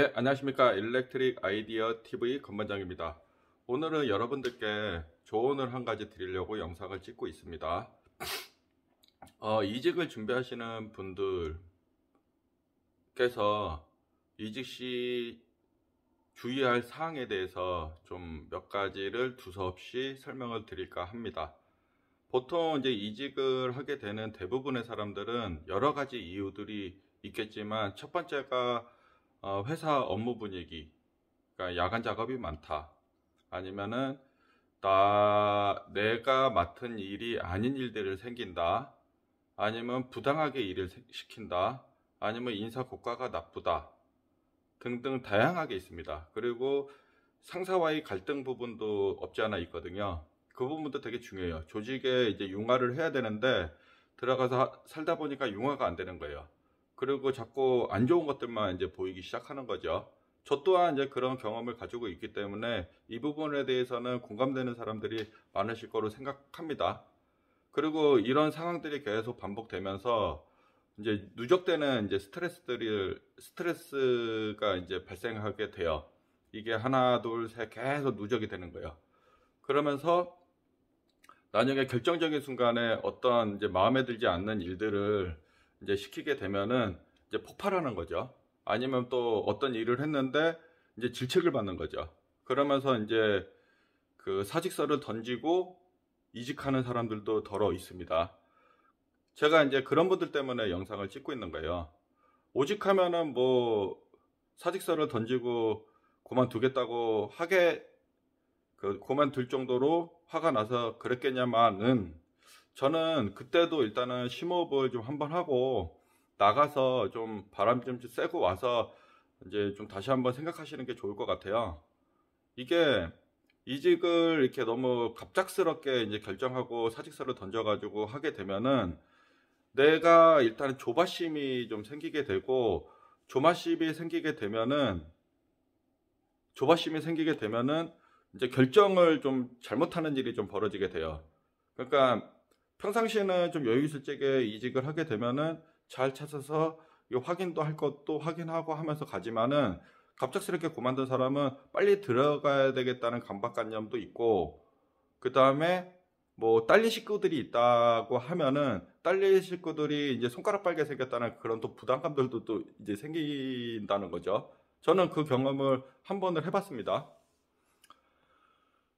예, 안녕하십니까. 일렉트릭 아이디어 TV 건반장입니다. 오늘은 여러분들께 조언을 한 가지 드리려고 영상을 찍고 있습니다. 어, 이직을 준비하시는 분들께서 이직 시 주의할 사항에 대해서 좀 몇 가지를 두서없이 설명을 드릴까 합니다. 보통 이제 이직을 하게 되는 대부분의 사람들은 여러 가지 이유들이 있겠지만 첫 번째가 어, 회사 업무 분위기, 그러니까 야간 작업이 많다. 아니면은 나 내가 맡은 일이 아닌 일들을 생긴다. 아니면 부당하게 일을 시킨다. 아니면 인사 고과가 나쁘다. 등등 다양하게 있습니다. 그리고 상사와의 갈등 부분도 없지 않아 있거든요. 그 부분도 되게 중요해요. 조직에 이제 융화를 해야 되는데 들어가서 살다 보니까 융화가 안 되는 거예요. 그리고 자꾸 안 좋은 것들만 이제 보이기 시작하는 거죠. 저 또한 이제 그런 경험을 가지고 있기 때문에 이 부분에 대해서는 공감되는 사람들이 많으실 거로 생각합니다. 그리고 이런 상황들이 계속 반복되면서 이제 누적되는 이제 스트레스들이 스트레스가 이제 발생하게 돼요. 이게 하나, 둘, 셋 계속 누적이 되는 거예요. 그러면서 나중에 결정적인 순간에 어떤 이제 마음에 들지 않는 일들을 이제 시키게 되면은 이제 폭발하는 거죠. 아니면 또 어떤 일을 했는데 이제 질책을 받는 거죠. 그러면서 이제 그 사직서를 던지고 이직하는 사람들도 더러 있습니다. 제가 이제 그런 분들 때문에 영상을 찍고 있는 거예요. 오직하면은 뭐 사직서를 던지고 그만두겠다고 하게 그 그만둘 정도로 화가 나서 그랬겠냐만은 저는 그때도 일단은 심호흡을 좀 한번 하고 나가서 좀 바람 좀 쐬고 와서 이제 좀 다시 한번 생각하시는 게 좋을 것 같아요. 이게 이직을 이렇게 너무 갑작스럽게 이제 결정하고 사직서를 던져가지고 하게 되면은 내가 일단 조바심이 좀 생기게 되고 조바심이 생기게 되면은 조바심이 생기게 되면은 이제 결정을 좀 잘못하는 일이 좀 벌어지게 돼요. 그러니까 평상시에는 좀 여유 있을 적에 이직을 하게 되면은 잘 찾아서 확인도 할 것도 확인하고 하면서 가지만은 갑작스럽게 고만둔 사람은 빨리 들어가야 되겠다는 강박관념도 있고 그 다음에 뭐 딸리 식구들이 있다고 하면은 딸리 식구들이 이제 손가락 빨게 생겼다는 그런 또 부담감들도 또 이제 생긴다는 거죠. 저는 그 경험을 한 번을 해봤습니다.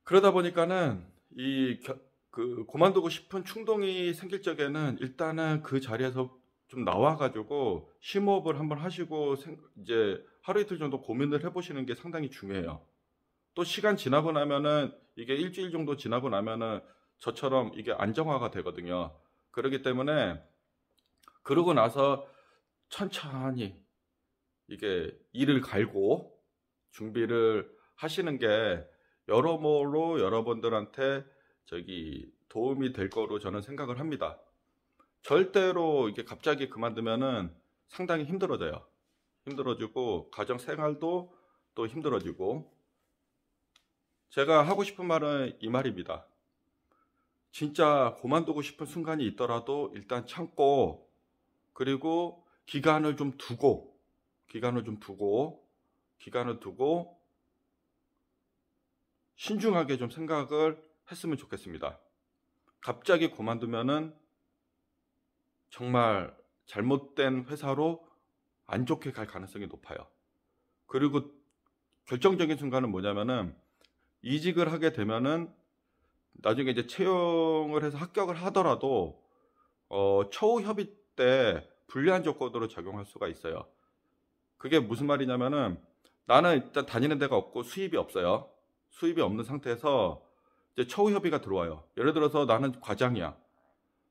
그러다 보니까는 이 겨, 그고만두고 싶은 충동이 생길 적에는 일단은 그 자리에서 좀 나와가지고 심호흡을 한번 하시고 이제 하루 이틀 정도 고민을 해보시는 게 상당히 중요해요. 또 시간 지나고 나면은 이게 일주일 정도 지나고 나면은 저처럼 이게 안정화가 되거든요. 그렇기 때문에 그러고 나서 천천히 이게 일을 갈고 준비를 하시는 게 여러모로 여러분들한테 저기 도움이 될 거로 저는 생각을 합니다. 절대로 이게 갑자기 그만두면은 상당히 힘들어져요. 힘들어지고 가정 생활도 또 힘들어지고 제가 하고 싶은 말은 이 말입니다. 진짜 고만두고 싶은 순간이 있더라도 일단 참고 그리고 기간을 좀 두고 기간을 좀 두고 기간을 두고 신중하게 좀 생각을 했으면 좋겠습니다. 갑자기 그만두면은 정말 잘못된 회사로 안 좋게 갈 가능성이 높아요. 그리고 결정적인 순간은 뭐냐면은 이직을 하게 되면은 나중에 이제 채용을 해서 합격을 하더라도 어, 처우 협의 때 불리한 조건으로 적용할 수가 있어요. 그게 무슨 말이냐면은 나는 일단 다니는 데가 없고 수입이 없어요. 수입이 없는 상태에서 이제 처우 협의가 들어와요. 예를 들어서 나는 과장이야.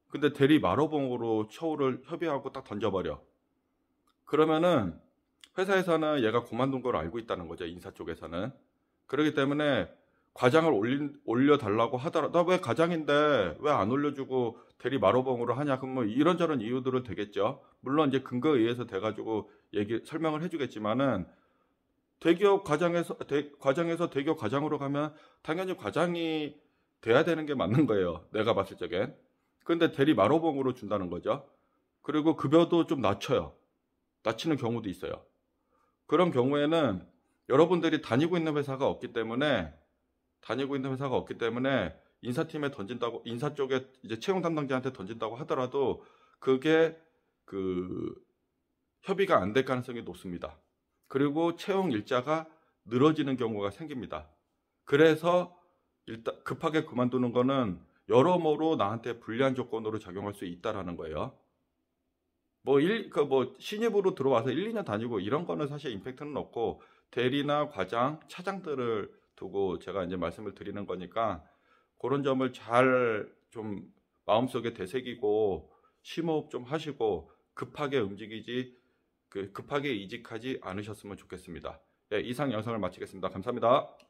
근데 대리 마로봉으로 처우를 협의하고 딱 던져버려. 그러면은 회사에서는 얘가 고만둔 걸 알고 있다는 거죠. 인사 쪽에서는. 그렇기 때문에 과장을 올린, 올려달라고 하더라도 나왜 과장인데 왜 안 올려주고 대리 마로봉으로 하냐 그럼 뭐 이런저런 이유들은 되겠죠 물론 이제 근거에 의해서 돼가지고 얘기 설명을 해주겠지만은 대기업 과장에서 대, 과장에서 대기업 과장으로 가면 당연히 과장이 돼야 되는 게 맞는 거예요. 내가 봤을 적엔. 근데 대리 마로봉으로 준다는 거죠. 그리고 급여도 좀 낮춰요. 낮추는 경우도 있어요. 그런 경우에는 여러분들이 다니고 있는 회사가 없기 때문에 다니고 있는 회사가 없기 때문에 인사팀에 던진다고 인사 쪽에 이제 채용 담당자한테 던진다고 하더라도 그게 그 협의가 안 될 가능성이 높습니다. 그리고 채용 일자가 늘어지는 경우가 생깁니다. 그래서 일단 급하게 그만두는 거는 여러모로 나한테 불리한 조건으로 작용할 수 있다라는 거예요. 뭐, 일, 그, 뭐, 신입으로 들어와서 1, 2년 다니고 이런 거는 사실 임팩트는 없고, 대리나 과장, 차장들을 두고 제가 이제 말씀을 드리는 거니까, 그런 점을 잘 좀 마음속에 되새기고, 심호흡 좀 하시고, 급하게 움직이지 그 급하게 이직하지 않으셨으면 좋겠습니다. 네, 이상 영상을 마치겠습니다. 감사합니다.